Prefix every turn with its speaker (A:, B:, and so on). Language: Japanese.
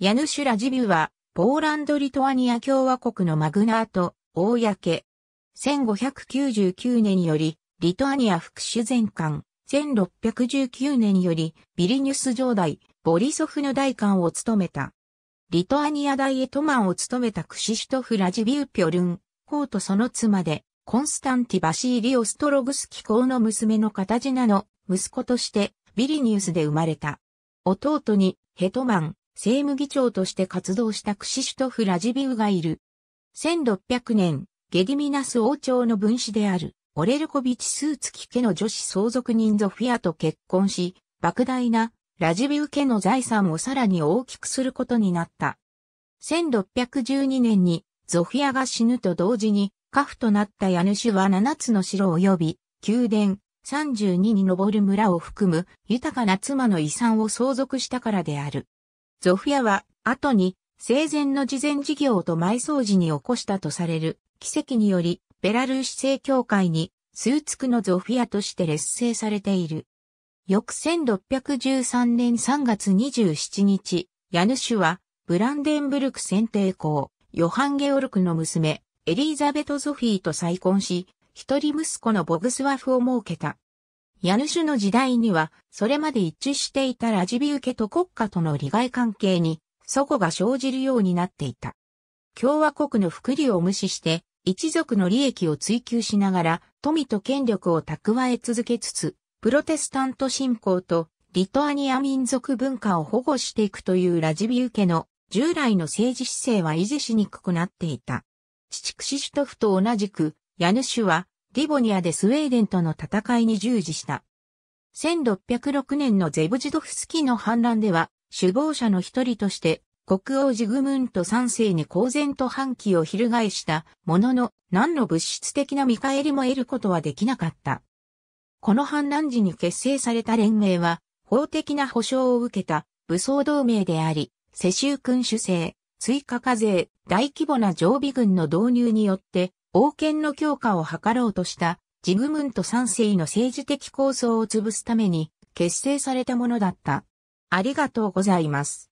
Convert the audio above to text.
A: ヤヌシュ・ラジビュは、ポーランド・リトアニア共和国のマグナート、公。1599年より、リトアニア副主全官、1619年より、ビリニュス城代、ボリソフの代官を務めた。リトアニア大エトマンを務めたクシシュトフ・ラジビュー・ピョルン、公とその妻で、コンスタンティ・バシーリオ・ストログスキ公の娘の形なの息子として、ビリニュスで生まれた。弟に、ヘトマン、政務議長として活動したクシシュトフ・ラジビウがいる。1600年、ゲディミナス王朝の分子である、オレルコビチ・スーツキ家の女子相続人ゾフィアと結婚し、莫大なラジビウ家の財産をさらに大きくすることになった。1612年にゾフィアが死ぬと同時に、家父となった家主は7つの城及び、宮殿、32に上る村を含む豊かな妻の遺産を相続したからである。ゾフィアは、後に、生前の事前事業と埋葬時に起こしたとされる、奇跡により、ベラルーシ正教会に、スーツクのゾフィアとして劣勢されている。翌1613年3月27日、ヤヌシュは、ブランデンブルク選定校、ヨハン・ゲオルクの娘、エリーザベト・ゾフィーと再婚し、一人息子のボグスワフを設けた。家主の時代には、それまで一致していたラジビウ家と国家との利害関係に、祖母が生じるようになっていた。共和国の福利を無視して、一族の利益を追求しながら、富と権力を蓄え続けつつ、プロテスタント信仰と、リトアニア民族文化を保護していくというラジビウ家の従来の政治姿勢は維持しにくくなっていた。父クシシュトフと同じく、家主はリボニアでスウェーデンとの戦いに従事した。1606年のゼブジドフスキの反乱では、首謀者の一人として、国王ジグムント三世に公然と反旗を翻したものの、何の物質的な見返りも得ることはできなかった。この反乱時に結成された連盟は、法的な保障を受けた武装同盟であり、世襲君主制、追加課税、大規模な常備軍の導入によって、王権の強化を図ろうとしたジグムント三世の政治的構想を潰すために結成されたものだった。ありがとうございます。